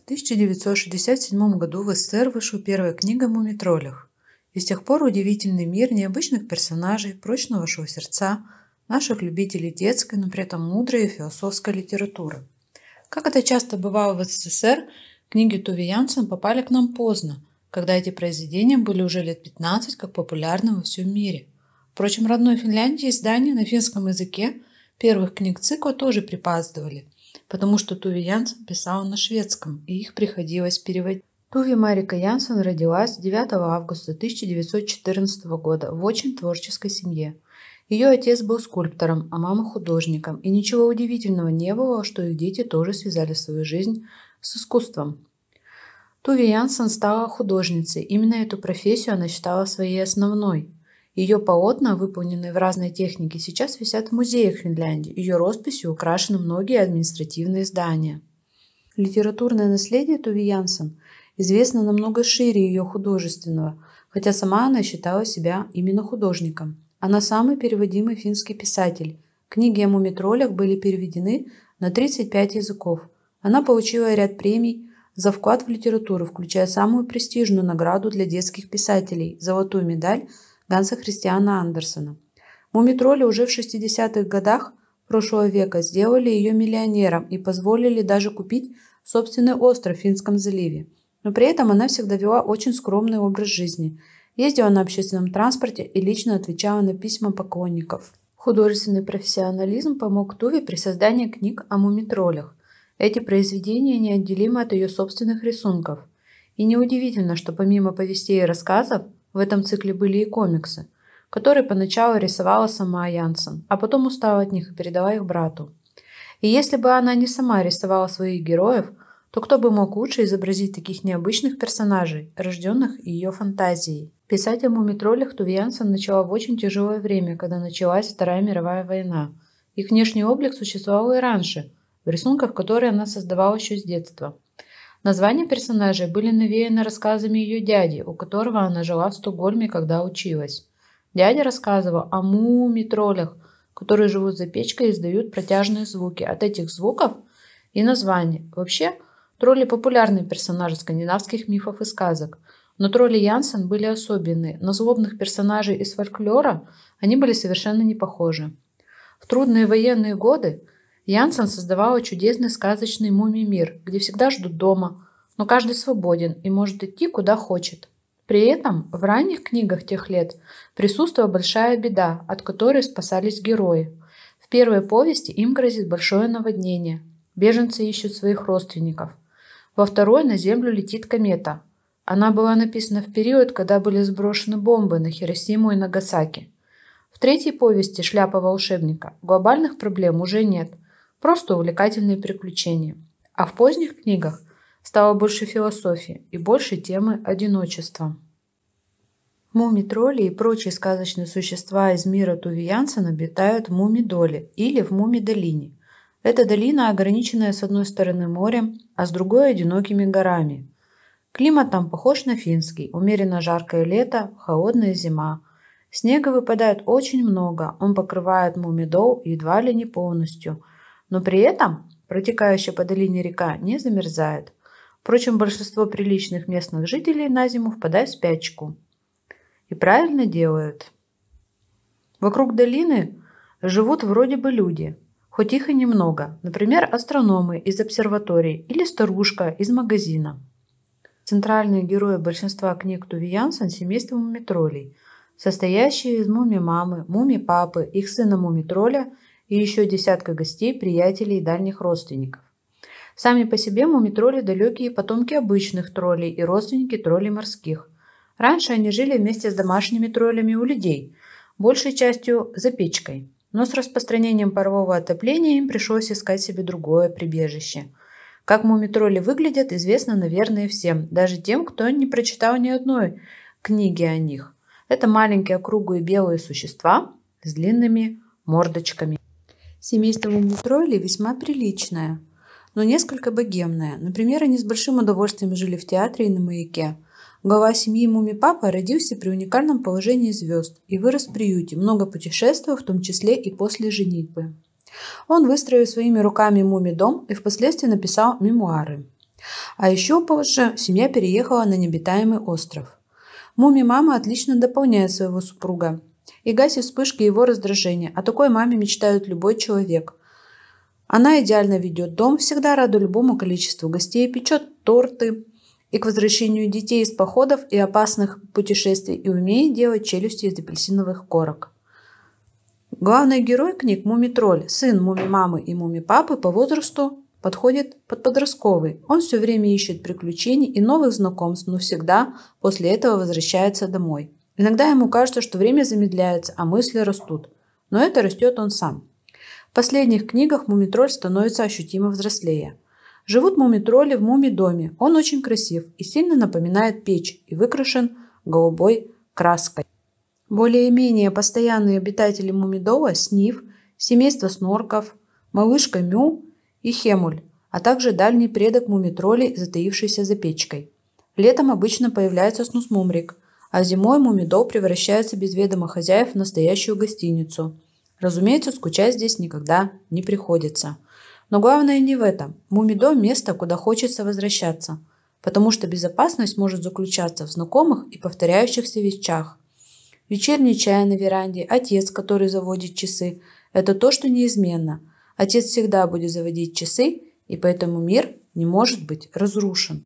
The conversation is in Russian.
В 1967 году в СССР вышла первая книга о мумитролях. И с тех пор удивительный мир необычных персонажей, прочно прочного сердца, наших любителей детской, но при этом мудрой и философской литературы. Как это часто бывало в СССР, книги Туви Янсен попали к нам поздно, когда эти произведения были уже лет 15 как популярны во всем мире. Впрочем, родной Финляндии издания на финском языке первых книг цикла тоже припаздывали потому что Туви Янсен писала на шведском, и их приходилось переводить. Туви Марика Янсен родилась 9 августа 1914 года в очень творческой семье. Ее отец был скульптором, а мама художником, и ничего удивительного не было, что их дети тоже связали свою жизнь с искусством. Туви Янсен стала художницей. Именно эту профессию она считала своей основной. Ее полотна, выполненные в разной технике, сейчас висят в музеях Финляндии. Ее росписью украшены многие административные здания. Литературное наследие Туви Янсен известно намного шире ее художественного, хотя сама она считала себя именно художником. Она самый переводимый финский писатель. Книги о мумитролях были переведены на 35 языков. Она получила ряд премий за вклад в литературу, включая самую престижную награду для детских писателей – золотую медаль – Ганса Христиана Андерсона. Мумитроли уже в 60-х годах прошлого века сделали ее миллионером и позволили даже купить собственный остров в Финском заливе. Но при этом она всегда вела очень скромный образ жизни. Ездила на общественном транспорте и лично отвечала на письма поклонников. Художественный профессионализм помог Туве при создании книг о мумитролях. Эти произведения неотделимы от ее собственных рисунков. И неудивительно, что помимо повестей и рассказов – в этом цикле были и комиксы, которые поначалу рисовала сама Янсен, а потом устала от них и передала их брату. И если бы она не сама рисовала своих героев, то кто бы мог лучше изобразить таких необычных персонажей, рожденных ее фантазией? Писать о мумитролях Тувьянсен начала в очень тяжелое время, когда началась Вторая мировая война. Их внешний облик существовал и раньше, в рисунках, которые она создавала еще с детства. Названия персонажей были навеяны рассказами ее дяди, у которого она жила в Стокгольме, когда училась. Дядя рассказывал о муми-троллях, которые живут за печкой и издают протяжные звуки. От этих звуков и названий. Вообще, тролли – популярные персонажи скандинавских мифов и сказок. Но тролли Янсен были особенные. На злобных персонажей из фольклора они были совершенно не похожи. В трудные военные годы – Янсен создавала чудесный сказочный муми-мир, где всегда ждут дома, но каждый свободен и может идти куда хочет. При этом в ранних книгах тех лет присутствовала большая беда, от которой спасались герои. В первой повести им грозит большое наводнение. Беженцы ищут своих родственников. Во второй на Землю летит комета. Она была написана в период, когда были сброшены бомбы на Хиросиму и Нагасаки. В третьей повести «Шляпа волшебника» глобальных проблем уже нет. Просто увлекательные приключения. А в поздних книгах стало больше философии и больше темы одиночества. Муми-тролли и прочие сказочные существа из мира Тувиянсен обитают в Муми-доле или в Муми-долине. Эта долина, ограниченная с одной стороны морем, а с другой – одинокими горами. Климат там похож на финский, умеренно жаркое лето, холодная зима. Снега выпадает очень много, он покрывает Муми-дол едва ли не полностью – но при этом протекающая по долине река не замерзает. Впрочем, большинство приличных местных жителей на зиму впадают в спячку. И правильно делают. Вокруг долины живут вроде бы люди, хоть их и немного, например, астрономы из обсерватории или старушка из магазина. Центральные герои большинства книг Тувиянсен – семейство мумитролей, состоящие из муми-мамы, муми-папы, их сына мумитроля и еще десятка гостей, приятелей и дальних родственников. Сами по себе мумитроли далекие потомки обычных троллей и родственники троллей морских. Раньше они жили вместе с домашними троллями у людей, большей частью за печкой. Но с распространением парового отопления им пришлось искать себе другое прибежище. Как мумитроли выглядят, известно, наверное, всем, даже тем, кто не прочитал ни одной книги о них. Это маленькие округлые белые существа с длинными мордочками. Семейство Мумитроили весьма приличное, но несколько богемное. Например, они с большим удовольствием жили в театре и на маяке. Глава семьи Муми-папа родился при уникальном положении звезд и вырос в приюте, много путешествовал, в том числе и после женитьбы. Он выстроил своими руками Муми-дом и впоследствии написал мемуары. А еще позже семья переехала на необитаемый остров. Муми-мама отлично дополняет своего супруга. И гасит вспышки его раздражения. О такой маме мечтает любой человек. Она идеально ведет дом, всегда рада любому количеству гостей, печет торты и к возвращению детей из походов и опасных путешествий и умеет делать челюсти из апельсиновых корок. Главный герой книг Муми-тролль, сын Муми-мамы и Муми-папы по возрасту подходит под подростковый. Он все время ищет приключений и новых знакомств, но всегда после этого возвращается домой. Иногда ему кажется, что время замедляется, а мысли растут. Но это растет он сам. В последних книгах мумитроль становится ощутимо взрослее. Живут мумитроли в Мумидоме. Он очень красив и сильно напоминает печь и выкрашен голубой краской. Более-менее постоянные обитатели Мумидова: снив, семейство снорков, малышка Мю и Хемуль, а также дальний предок мумитролей, затаившийся за печкой. Летом обычно появляется снусмумрик, а зимой Мумидол превращается без ведома хозяев в настоящую гостиницу. Разумеется, скучать здесь никогда не приходится. Но главное не в этом. Мумидо – место, куда хочется возвращаться. Потому что безопасность может заключаться в знакомых и повторяющихся вещах. Вечерний чай на веранде, отец, который заводит часы – это то, что неизменно. Отец всегда будет заводить часы, и поэтому мир не может быть разрушен.